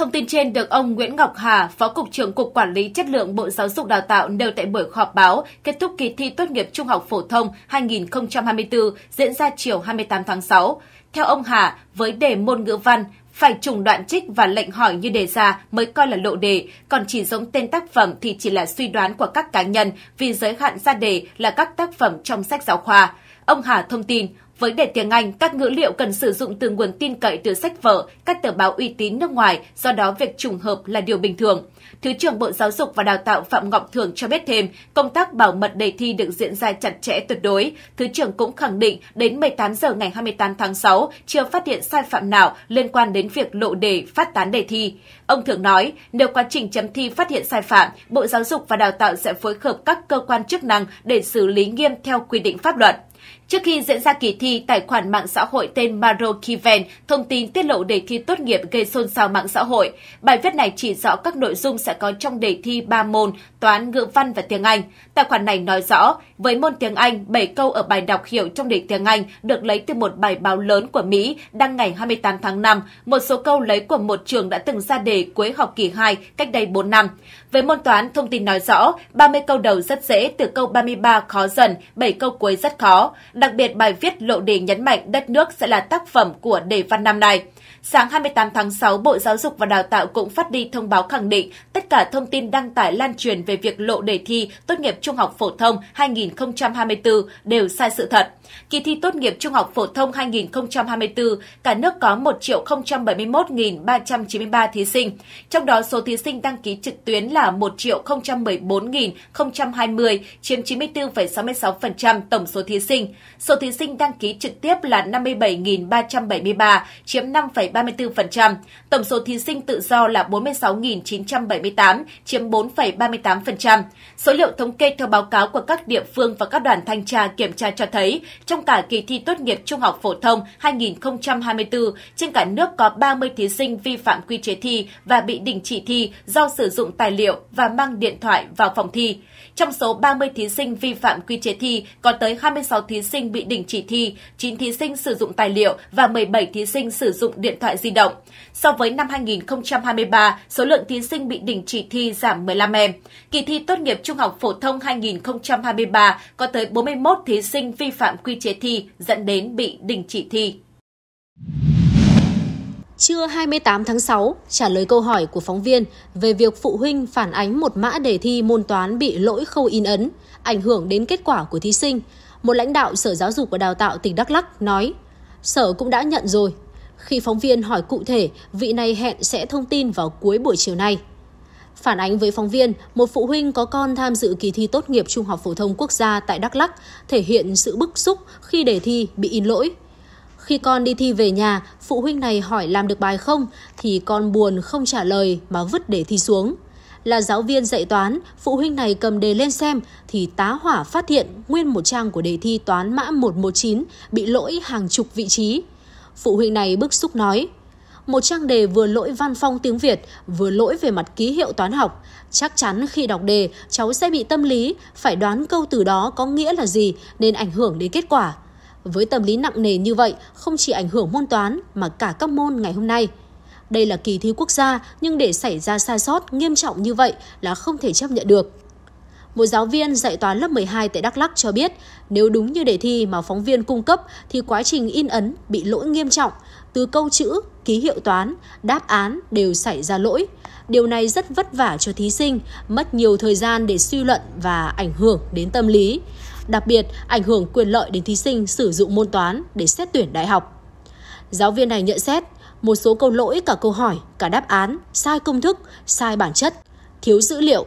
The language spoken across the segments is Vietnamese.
Thông tin trên được ông Nguyễn Ngọc Hà, Phó Cục trưởng Cục Quản lý Chất lượng Bộ Giáo dục Đào tạo nêu tại buổi họp báo kết thúc kỳ thi tốt nghiệp trung học phổ thông 2024 diễn ra chiều 28 tháng 6. Theo ông Hà, với đề môn ngữ văn, phải trùng đoạn trích và lệnh hỏi như đề ra mới coi là lộ đề, còn chỉ giống tên tác phẩm thì chỉ là suy đoán của các cá nhân vì giới hạn ra đề là các tác phẩm trong sách giáo khoa. Ông Hà thông tin, với đề tiếng Anh, các ngữ liệu cần sử dụng từ nguồn tin cậy từ sách vở, các tờ báo uy tín nước ngoài, do đó việc trùng hợp là điều bình thường. Thứ trưởng Bộ Giáo dục và Đào tạo Phạm Ngọc Thường cho biết thêm, công tác bảo mật đề thi được diễn ra chặt chẽ tuyệt đối. Thứ trưởng cũng khẳng định đến 18 giờ ngày 28 tháng 6 chưa phát hiện sai phạm nào liên quan đến việc lộ đề phát tán đề thi. Ông thường nói, nếu quá trình chấm thi phát hiện sai phạm, Bộ Giáo dục và Đào tạo sẽ phối hợp các cơ quan chức năng để xử lý nghiêm theo quy định pháp luật. Trước khi diễn ra kỳ thi, tài khoản mạng xã hội tên Maro Kiven thông tin tiết lộ đề thi tốt nghiệp gây xôn xao mạng xã hội. Bài viết này chỉ rõ các nội dung sẽ có trong đề thi 3 môn toán, ngữ văn và tiếng Anh. Tài khoản này nói rõ, với môn tiếng Anh, 7 câu ở bài đọc hiểu trong đề tiếng Anh được lấy từ một bài báo lớn của Mỹ đăng ngày 28 tháng 5. Một số câu lấy của một trường đã từng ra đề cuối học kỳ 2 cách đây 4 năm. với môn toán, thông tin nói rõ 30 câu đầu rất dễ, từ câu 33 khó dần, 7 câu cuối rất khó. Đặc biệt bài viết lộ đề nhấn mạnh đất nước sẽ là tác phẩm của đề văn năm nay Sáng 28 tháng 6, Bộ Giáo dục và Đào tạo cũng phát đi thông báo khẳng định tất cả thông tin đăng tải lan truyền về việc lộ đề thi tốt nghiệp trung học phổ thông 2024 đều sai sự thật. Kỳ thi tốt nghiệp trung học phổ thông 2024, cả nước có 1 071.393 thí sinh, trong đó số thí sinh đăng ký trực tuyến là 1 014.020, chiếm 94,66% tổng số thí sinh. Số thí sinh đăng ký trực tiếp là 57.373, chiếm 5, 4,34%, tổng số thí sinh tự do là 46.978, chiếm 4,38%. Số liệu thống kê theo báo cáo của các địa phương và các đoàn thanh tra kiểm tra cho thấy, trong cả kỳ thi tốt nghiệp trung học phổ thông 2024, trên cả nước có 30 thí sinh vi phạm quy chế thi và bị đình chỉ thi do sử dụng tài liệu và mang điện thoại vào phòng thi. Trong số 30 thí sinh vi phạm quy chế thi, có tới 26 thí sinh bị đình chỉ thi, 9 thí sinh sử dụng tài liệu và 17 thí sinh sử dụng điện thoại di động. So với năm 2023, số lượng thí sinh bị đình chỉ thi giảm 15 em. Kỳ thi tốt nghiệp trung học phổ thông 2023 có tới 41 thí sinh vi phạm quy chế thi dẫn đến bị đình chỉ thi. Trưa 28 tháng 6, trả lời câu hỏi của phóng viên về việc phụ huynh phản ánh một mã đề thi môn toán bị lỗi khâu in ấn, ảnh hưởng đến kết quả của thí sinh, một lãnh đạo Sở Giáo dục và Đào tạo tỉnh Đắk Lắk nói, Sở cũng đã nhận rồi, khi phóng viên hỏi cụ thể, vị này hẹn sẽ thông tin vào cuối buổi chiều nay. Phản ánh với phóng viên, một phụ huynh có con tham dự kỳ thi tốt nghiệp Trung học phổ thông quốc gia tại Đắk Lắk thể hiện sự bức xúc khi đề thi bị in lỗi. Khi con đi thi về nhà, phụ huynh này hỏi làm được bài không thì con buồn không trả lời mà vứt đề thi xuống. Là giáo viên dạy toán, phụ huynh này cầm đề lên xem thì tá hỏa phát hiện nguyên một trang của đề thi toán mã 119 bị lỗi hàng chục vị trí. Phụ huynh này bức xúc nói, một trang đề vừa lỗi văn phong tiếng Việt, vừa lỗi về mặt ký hiệu toán học. Chắc chắn khi đọc đề, cháu sẽ bị tâm lý, phải đoán câu từ đó có nghĩa là gì nên ảnh hưởng đến kết quả. Với tâm lý nặng nề như vậy, không chỉ ảnh hưởng môn toán mà cả các môn ngày hôm nay. Đây là kỳ thi quốc gia nhưng để xảy ra sai sót nghiêm trọng như vậy là không thể chấp nhận được. Một giáo viên dạy toán lớp 12 tại Đắk Lắk cho biết, nếu đúng như đề thi mà phóng viên cung cấp thì quá trình in ấn bị lỗi nghiêm trọng, từ câu chữ, ký hiệu toán, đáp án đều xảy ra lỗi. Điều này rất vất vả cho thí sinh, mất nhiều thời gian để suy luận và ảnh hưởng đến tâm lý. Đặc biệt, ảnh hưởng quyền lợi đến thí sinh sử dụng môn toán để xét tuyển đại học. Giáo viên này nhận xét, một số câu lỗi cả câu hỏi, cả đáp án, sai công thức, sai bản chất, thiếu dữ liệu,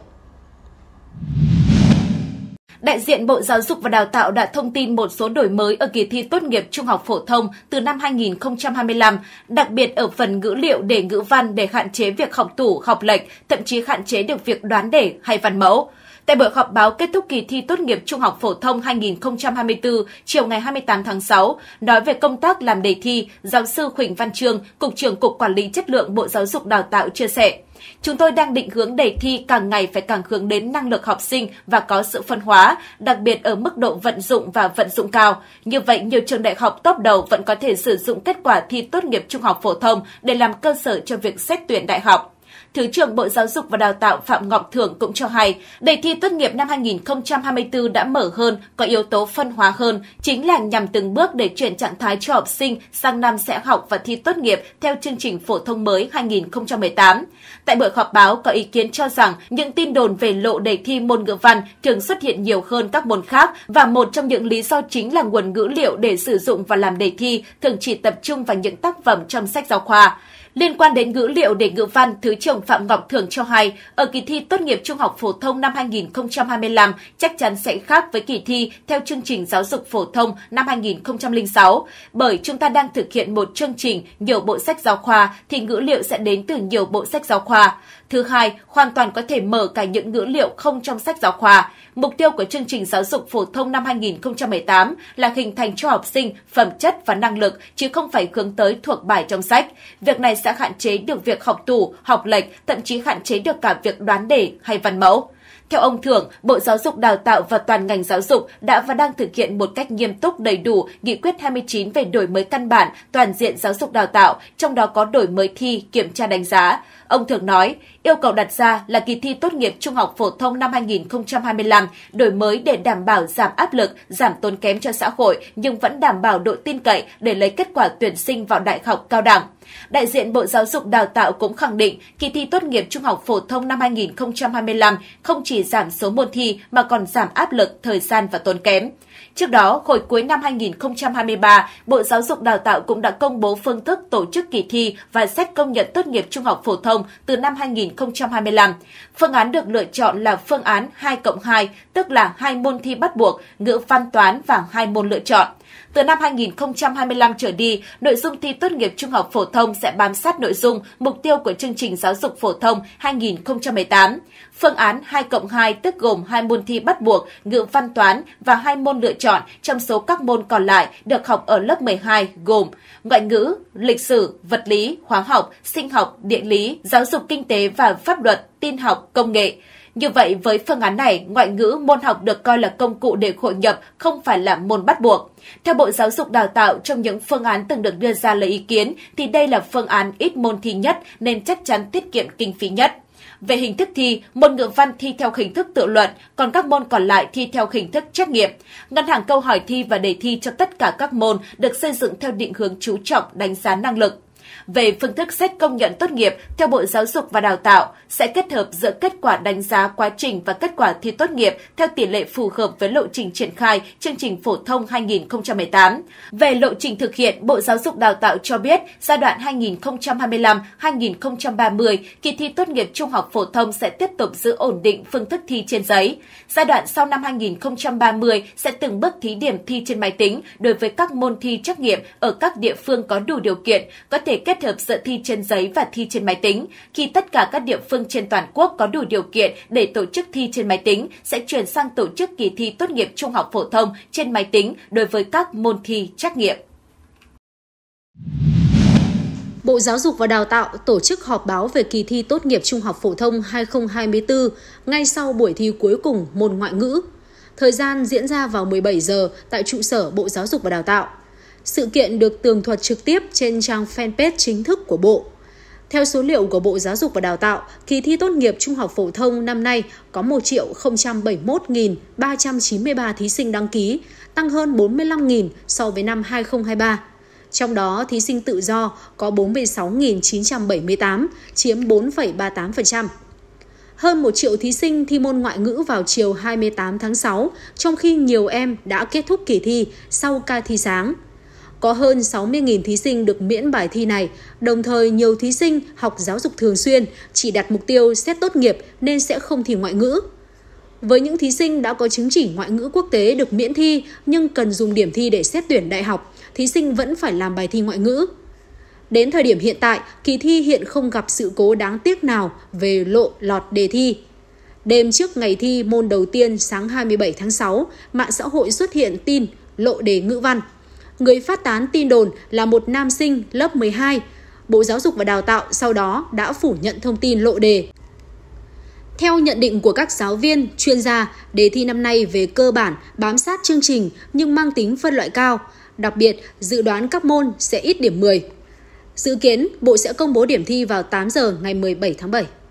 đại diện Bộ Giáo dục và Đào tạo đã thông tin một số đổi mới ở kỳ thi tốt nghiệp trung học phổ thông từ năm 2025, đặc biệt ở phần ngữ liệu để ngữ văn để hạn chế việc học tủ, học lệch, thậm chí hạn chế được việc đoán đề hay văn mẫu. Tại buổi họp báo kết thúc kỳ thi tốt nghiệp trung học phổ thông 2024 chiều ngày 28 tháng 6, nói về công tác làm đề thi, giáo sư Huỳnh Văn Trương, Cục trưởng Cục Quản lý Chất lượng Bộ Giáo dục Đào tạo chia sẻ. Chúng tôi đang định hướng đề thi càng ngày phải càng hướng đến năng lực học sinh và có sự phân hóa, đặc biệt ở mức độ vận dụng và vận dụng cao. Như vậy, nhiều trường đại học top đầu vẫn có thể sử dụng kết quả thi tốt nghiệp trung học phổ thông để làm cơ sở cho việc xét tuyển đại học. Thứ trưởng Bộ Giáo dục và Đào tạo Phạm Ngọc Thưởng cũng cho hay, đề thi tốt nghiệp năm 2024 đã mở hơn, có yếu tố phân hóa hơn, chính là nhằm từng bước để chuyển trạng thái cho học sinh sang năm sẽ học và thi tốt nghiệp theo chương trình phổ thông mới 2018. Tại buổi họp báo, có ý kiến cho rằng những tin đồn về lộ đề thi môn ngữ văn thường xuất hiện nhiều hơn các môn khác và một trong những lý do chính là nguồn ngữ liệu để sử dụng và làm đề thi thường chỉ tập trung vào những tác phẩm trong sách giáo khoa. Liên quan đến ngữ liệu để ngữ văn, Thứ trưởng Phạm Ngọc Thường cho hay, ở kỳ thi tốt nghiệp trung học phổ thông năm 2025 chắc chắn sẽ khác với kỳ thi theo chương trình giáo dục phổ thông năm 2006, bởi chúng ta đang thực hiện một chương trình nhiều bộ sách giáo khoa thì ngữ liệu sẽ đến từ nhiều bộ sách giáo khoa. Thứ hai, hoàn toàn có thể mở cả những ngữ liệu không trong sách giáo khoa. Mục tiêu của chương trình giáo dục phổ thông năm 2018 là hình thành cho học sinh phẩm chất và năng lực chứ không phải hướng tới thuộc bài trong sách. Việc này sẽ hạn chế được việc học tủ, học lệch, thậm chí hạn chế được cả việc đoán đề hay văn mẫu. Theo ông Thưởng, Bộ Giáo dục Đào tạo và toàn ngành giáo dục đã và đang thực hiện một cách nghiêm túc đầy đủ nghị quyết 29 về đổi mới căn bản toàn diện giáo dục đào tạo, trong đó có đổi mới thi, kiểm tra đánh giá. Ông thường nói, yêu cầu đặt ra là kỳ thi tốt nghiệp trung học phổ thông năm 2025 đổi mới để đảm bảo giảm áp lực, giảm tốn kém cho xã hội nhưng vẫn đảm bảo độ tin cậy để lấy kết quả tuyển sinh vào đại học cao đẳng. Đại diện Bộ Giáo dục Đào tạo cũng khẳng định kỳ thi tốt nghiệp trung học phổ thông năm 2025 không chỉ giảm số môn thi mà còn giảm áp lực, thời gian và tốn kém. Trước đó, hồi cuối năm 2023, Bộ Giáo dục Đào tạo cũng đã công bố phương thức tổ chức kỳ thi và xét công nhận tốt nghiệp trung học phổ thông từ năm 2025. Phương án được lựa chọn là phương án 2 cộng 2, tức là hai môn thi bắt buộc, ngữ văn toán và hai môn lựa chọn. Từ năm 2025 trở đi, nội dung thi tốt nghiệp trung học phổ thông sẽ bám sát nội dung, mục tiêu của chương trình giáo dục phổ thông 2018. Phương án 2 cộng 2 tức gồm hai môn thi bắt buộc, ngữ văn toán và hai môn lựa chọn trong số các môn còn lại được học ở lớp 12 gồm ngoại ngữ, lịch sử, vật lý, hóa học, sinh học, địa lý, giáo dục kinh tế và pháp luật, tin học, công nghệ. Như vậy, với phương án này, ngoại ngữ môn học được coi là công cụ để hội nhập, không phải là môn bắt buộc. Theo Bộ Giáo dục Đào tạo, trong những phương án từng được đưa ra lấy ý kiến, thì đây là phương án ít môn thi nhất nên chắc chắn tiết kiệm kinh phí nhất. Về hình thức thi, môn ngữ văn thi theo hình thức tự luận, còn các môn còn lại thi theo hình thức trắc nghiệm. Ngân hàng câu hỏi thi và đề thi cho tất cả các môn được xây dựng theo định hướng chú trọng đánh giá năng lực về phương thức xét công nhận tốt nghiệp theo Bộ Giáo dục và Đào tạo sẽ kết hợp giữa kết quả đánh giá quá trình và kết quả thi tốt nghiệp theo tỷ lệ phù hợp với lộ trình triển khai chương trình phổ thông 2018. Về lộ trình thực hiện, Bộ Giáo dục Đào tạo cho biết giai đoạn 2025-2030, kỳ thi tốt nghiệp trung học phổ thông sẽ tiếp tục giữ ổn định phương thức thi trên giấy. Giai đoạn sau năm 2030 sẽ từng bước thí điểm thi trên máy tính đối với các môn thi trắc nghiệm ở các địa phương có đủ điều kiện, có thể kết kết hợp giữa thi trên giấy và thi trên máy tính. Khi tất cả các địa phương trên toàn quốc có đủ điều kiện để tổ chức thi trên máy tính, sẽ chuyển sang tổ chức kỳ thi tốt nghiệp trung học phổ thông trên máy tính đối với các môn thi trắc nghiệm. Bộ Giáo dục và Đào tạo tổ chức họp báo về kỳ thi tốt nghiệp trung học phổ thông 2024 ngay sau buổi thi cuối cùng môn ngoại ngữ. Thời gian diễn ra vào 17 giờ tại trụ sở Bộ Giáo dục và Đào tạo. Sự kiện được tường thuật trực tiếp trên trang fanpage chính thức của Bộ. Theo số liệu của Bộ Giáo dục và Đào tạo, kỳ thi tốt nghiệp trung học phổ thông năm nay có 1.071.393 thí sinh đăng ký, tăng hơn 45.000 so với năm 2023. Trong đó, thí sinh tự do có 46.978, chiếm 4,38%. Hơn 1 triệu thí sinh thi môn ngoại ngữ vào chiều 28 tháng 6, trong khi nhiều em đã kết thúc kỳ thi sau ca thi sáng có hơn 60.000 thí sinh được miễn bài thi này. Đồng thời, nhiều thí sinh học giáo dục thường xuyên, chỉ đặt mục tiêu xét tốt nghiệp nên sẽ không thi ngoại ngữ. Với những thí sinh đã có chứng chỉ ngoại ngữ quốc tế được miễn thi nhưng cần dùng điểm thi để xét tuyển đại học, thí sinh vẫn phải làm bài thi ngoại ngữ. Đến thời điểm hiện tại, kỳ thi hiện không gặp sự cố đáng tiếc nào về lộ lọt đề thi. Đêm trước ngày thi môn đầu tiên sáng 27 tháng 6, mạng xã hội xuất hiện tin lộ đề ngữ văn – người phát tán tin đồn là một nam sinh lớp 12. Bộ Giáo dục và Đào tạo sau đó đã phủ nhận thông tin lộ đề. Theo nhận định của các giáo viên, chuyên gia, đề thi năm nay về cơ bản bám sát chương trình nhưng mang tính phân loại cao. Đặc biệt, dự đoán các môn sẽ ít điểm 10. Dự kiến, Bộ sẽ công bố điểm thi vào 8 giờ ngày 17 tháng 7.